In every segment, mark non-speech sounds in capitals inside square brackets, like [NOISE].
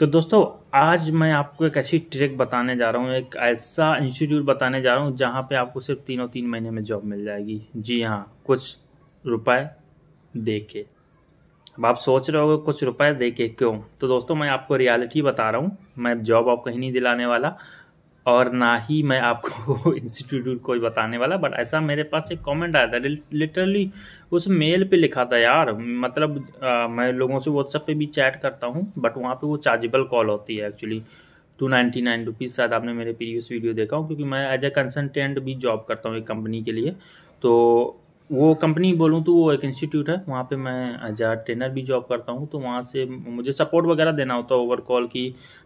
तो दोस्तों आज मैं आपको एक ऐसी ट्रिक बताने जा रहा हूँ एक ऐसा इंस्टीट्यूट बताने जा रहा हूँ जहाँ पे आपको सिर्फ तीनों तीन महीने में जॉब मिल जाएगी जी हाँ कुछ रुपए दे के अब आप सोच रहे हो कुछ रुपए दे के क्यों तो दोस्तों मैं आपको रियलिटी बता रहा हूँ मैं जॉब आप कहीं नहीं दिलाने वाला और ना ही मैं आपको इंस्टीट्यूट [LAUGHS] कोई बताने वाला बट ऐसा मेरे पास एक कमेंट आया था लिटरली उस मेल पे लिखा था यार मतलब आ, मैं लोगों से व्हाट्सएप पे भी चैट करता हूँ बट वहाँ पे वो चार्जेबल कॉल होती है actually two ninety nine rupees शायद आपने मेरे प्रीवियस वीडियो देखा हो क्योंकि मैं एज ए कंसल्टेंट भी जॉब करता हूँ एक कंपनी के लिए तो वो कंपनी बोलूँ तो वो एक इंस्टीट्यूट है वहाँ पे मैं एज आ ट्रेनर भी जॉब करता हूँ तो वहाँ से मुझे सपोर्ट वगैरह देना होता है ओवरकॉल की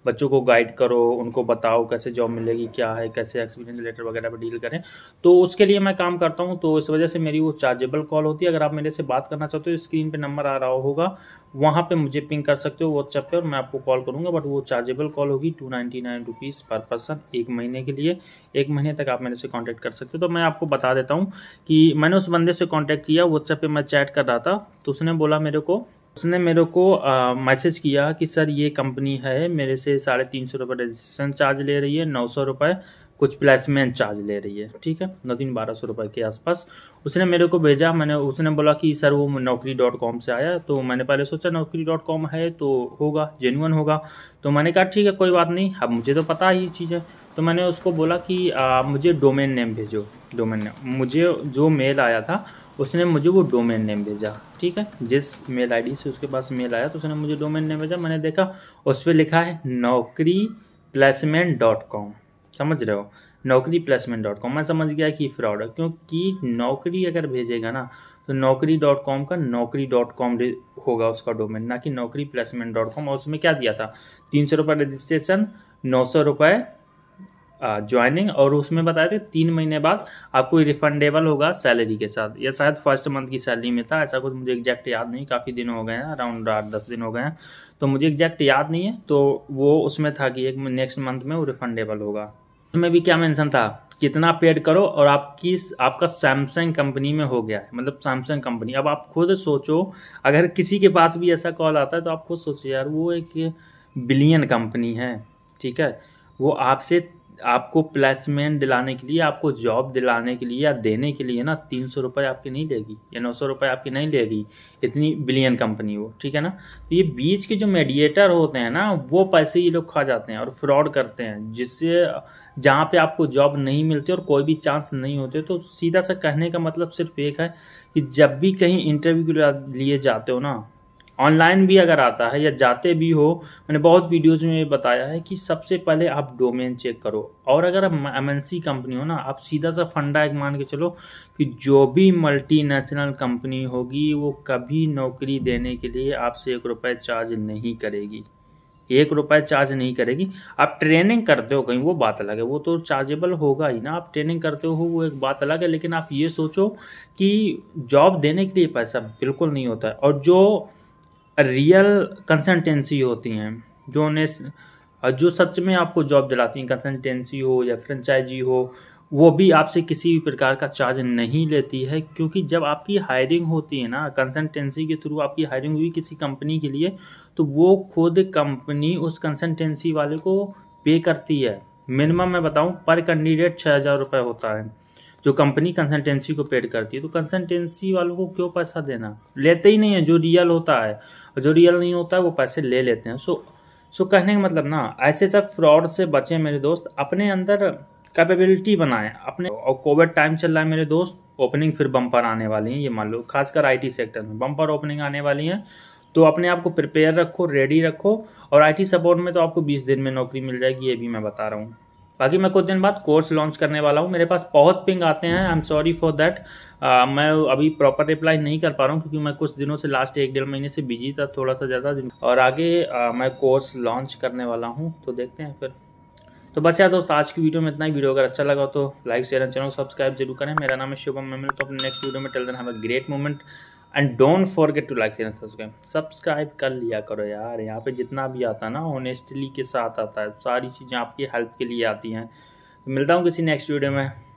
बच्चों को गाइड करो उनको बताओ कैसे जॉब मिलेगी क्या है कैसे एक्सपीरियंस लेटर वगैरह पर डील करें तो उसके लिए मैं काम करता हूँ तो इस वजह से मेरी वो चार्जेबल कॉल होती है अगर आप मेरे से बात करना चाहते हो स्क्रीन पर नंबर आ रहा होगा वहाँ पर मुझे पिंक कर सकते हो व्हाट्सएप पर और मैं आपको कॉल करूँगा बट वो चार्जेबल कॉल होगी two ninety nine rupees per person एक महीने के लिए एक महीने तक आप मेरे से कॉन्टैक्ट कर सकते हो तो मैं आपको बता देता हूँ कि मैंने उस बंदे बंदे से कांटेक्ट किया व्हाट्सएप पे मैं चैट कर रहा था तो उसने बोला मेरे को उसने मेरे को मैसेज किया कि सर ये कंपनी है मेरे से साढ़े तीन सौ रुपये रजिस्ट्रेशन चार्ज ले रही है नौ सौ रुपये कुछ प्लेसमेंट चार्ज ले रही है ठीक है नौ तीन बारह सौ रुपये के आसपास उसने मेरे को भेजा मैंने उसने बोला कि सर वो नौकरी डॉट कॉम से आया तो मैंने पहले सोचा नौकरी डॉट कॉम है तो होगा जेन्यून होगा तो मैंने कहा ठीक है कोई बात नहीं अब मुझे तो पता ही चीज़ है तो मैंने उसको बोला कि आ, मुझे डोमेन नेम भेजो डोमेन नेम मुझे जो मेल आया था उसने मुझे वो डोमेन नेम भेजा ठीक है जिस मेल आईडी से उसके पास मेल आया तो उसने मुझे डोमेन नेम भेजा मैंने देखा उस पर लिखा है नौकरी प्लेसमेंट डॉट कॉम समझ रहे हो नौकरी प्लेसमेंट डॉट कॉम मैं समझ गया कि फ्रॉड है क्योंकि नौकरी अगर भेजेगा ना तो नौकरी डॉट कॉम का नौकरी डॉट कॉम होगा उसका डोमेन ना कि नौकरी प्लेसमेंट डॉट कॉम और उसमें क्या दिया था तीन सौ रुपये रजिस्ट्रेशन नौ सौ रुपये ज्वाइनिंग और उसमें बताया था तीन महीने बाद आपको रिफंडेबल होगा सैलरी के साथ या शायद फर्स्ट मंथ की सैलरी में था ऐसा कुछ मुझे एग्जैक्ट याद नहीं काफ़ी दिन हो गए हैं अराउंड आठ दस दिन हो गए हैं तो मुझे एग्जैक्ट याद नहीं है तो वो उसमें था कि एक नेक्स्ट मंथ में वो रिफंडेबल होगा उसमें भी क्या मेंशन था कितना पेड करो और आपकी आपका सैमसंग कंपनी में हो गया है मतलब सैमसंग कंपनी अब आप खुद सोचो अगर किसी के पास भी ऐसा कॉल आता है तो आप खुद सोचो यार वो एक बिलियन कंपनी है ठीक है वो आपसे आपको प्लेसमेंट दिलाने के लिए आपको जॉब दिलाने के लिए या देने के लिए ना तीन सौ रुपये आपकी नहीं लेगी या नौ सौ रुपये आपकी नहीं लेगी इतनी बिलियन कंपनी वो ठीक है ना तो ये बीच के जो मेडिएटर होते हैं ना वो पैसे ये लोग खा जाते हैं और फ्रॉड करते हैं जिससे जहाँ पे आपको जॉब नहीं मिलती और कोई भी चांस नहीं होते तो सीधा सा कहने का मतलब सिर्फ एक है कि जब भी कहीं इंटरव्यू के लिए जाते हो ना ऑनलाइन भी अगर आता है या जाते भी हो मैंने बहुत वीडियोज़ में बताया है कि सबसे पहले आप डोमेन चेक करो और अगर आप एम कंपनी हो ना आप सीधा सा फंडा एक मान के चलो कि जो भी मल्टीनेशनल कंपनी होगी वो कभी नौकरी देने के लिए आपसे एक रुपये चार्ज नहीं करेगी एक रुपये चार्ज नहीं करेगी आप ट्रेनिंग करते हो कहीं वो बात अलग है वो तो चार्जेबल होगा ही ना आप ट्रेनिंग करते हो वो एक बात अलग है लेकिन आप ये सोचो कि जॉब देने के लिए पैसा बिल्कुल नहीं होता है और जो रियल कंसल्टेंसी होती हैं जो उन्हें जो सच में आपको जॉब दिलाती हैं कंसल्टेंसी हो या फ्रेंचाइजी हो वो भी आपसे किसी भी प्रकार का चार्ज नहीं लेती है क्योंकि जब आपकी हायरिंग होती है ना कंसल्टेंसी के थ्रू आपकी हायरिंग हुई किसी कंपनी के लिए तो वो खुद कंपनी उस कंसल्टेंसी वाले को पे करती है मिनिमम मैं बताऊं पर कैंडिडेट छः हज़ार रुपये होता है जो कंपनी कंसल्टेंसी को पेड करती है तो कंसल्टेंसी वालों को क्यों पैसा देना लेते ही नहीं है जो रियल होता है और जो रियल नहीं होता है वो पैसे ले लेते हैं सो सो कहने का मतलब ना ऐसे सब फ्रॉड से बचें मेरे दोस्त अपने अंदर कैपेबिलिटी बनाएं अपने और कोविड टाइम चल रहा है मेरे दोस्त ओपनिंग फिर बम्पर आने वाली हैं ये मान लो खासकर आईटी सेक्टर में बम्पर ओपनिंग आने वाली हैं तो अपने आप को प्रिपेयर रखो रेडी रखो और आईटी सपोर्ट में तो आपको 20 दिन में नौकरी मिल जाएगी ये भी मैं बता रहा हूँ बाकी मैं कुछ दिन बाद कोर्स लॉन्च करने वाला हूँ मेरे पास बहुत पिंग आते हैं I am sorry for that मैं अभी प्रॉपर रिप्लाई नहीं कर पा रहा हूँ क्योंकि मैं कुछ दिनों से लास्ट एक डेढ़ महीने से बिजी था थोड़ा सा ज़्यादा दिन और आगे आ, मैं कोर्स लॉन्च करने वाला हूँ तो देखते हैं फिर तो बस यार दोस्त आज की वीडियो में इतना ही वीडियो अगर अच्छा लगा तो like share and channel subscribe जरूर करें मेरा नाम है शुभम मैं मिलता तो हूँ नेक्स्ट वीडियो में till then have a great moment and don't forget to like subscribe subscribe कर लिया करो यार यहाँ पे जितना भी आता है ना ऑनेस्टली के साथ आता है सारी चीज़ें आपकी हेल्प के लिए आती हैं तो मिलता हूँ किसी नेक्स्ट वीडियो में